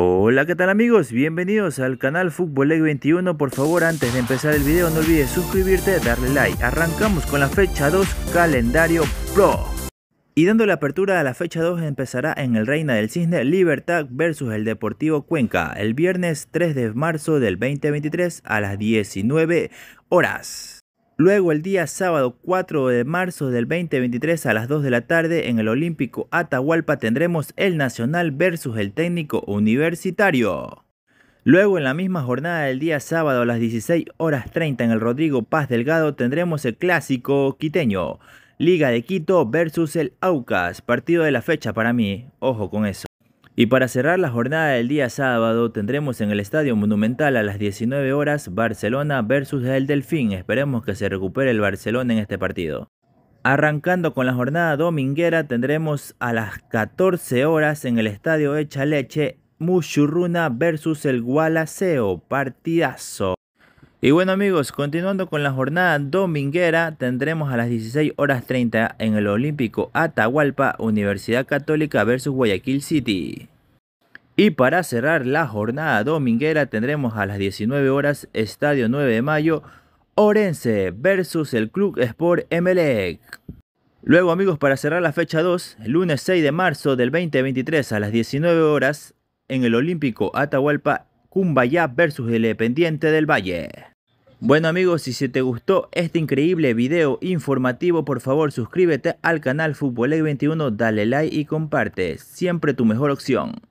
Hola, ¿qué tal amigos? Bienvenidos al canal Fútbol League 21. Por favor, antes de empezar el video, no olvides suscribirte, darle like. Arrancamos con la fecha 2, calendario pro. Y dando la apertura a la fecha 2 empezará en el Reina del Cisne Libertad versus el Deportivo Cuenca el viernes 3 de marzo del 2023 a las 19 horas. Luego el día sábado 4 de marzo del 2023 a las 2 de la tarde en el Olímpico Atahualpa tendremos el Nacional versus el técnico universitario. Luego en la misma jornada del día sábado a las 16 horas 30 en el Rodrigo Paz Delgado tendremos el clásico quiteño, Liga de Quito versus el Aucas, partido de la fecha para mí, ojo con eso. Y para cerrar la jornada del día sábado tendremos en el Estadio Monumental a las 19 horas Barcelona versus el Delfín. Esperemos que se recupere el Barcelona en este partido. Arrancando con la jornada dominguera tendremos a las 14 horas en el Estadio Echa Leche Mushurruna versus el Gualaceo. Partidazo. Y bueno amigos, continuando con la jornada dominguera, tendremos a las 16 horas 30 en el Olímpico Atahualpa, Universidad Católica versus Guayaquil City. Y para cerrar la jornada dominguera tendremos a las 19 horas Estadio 9 de Mayo, Orense versus el Club Sport Emelec. Luego amigos, para cerrar la fecha 2, lunes 6 de marzo del 2023 a las 19 horas en el Olímpico Atahualpa, vs. versus Dependiente del Valle. Bueno amigos, si si te gustó este increíble video informativo, por favor suscríbete al canal Fútbol 21, dale like y comparte, siempre tu mejor opción.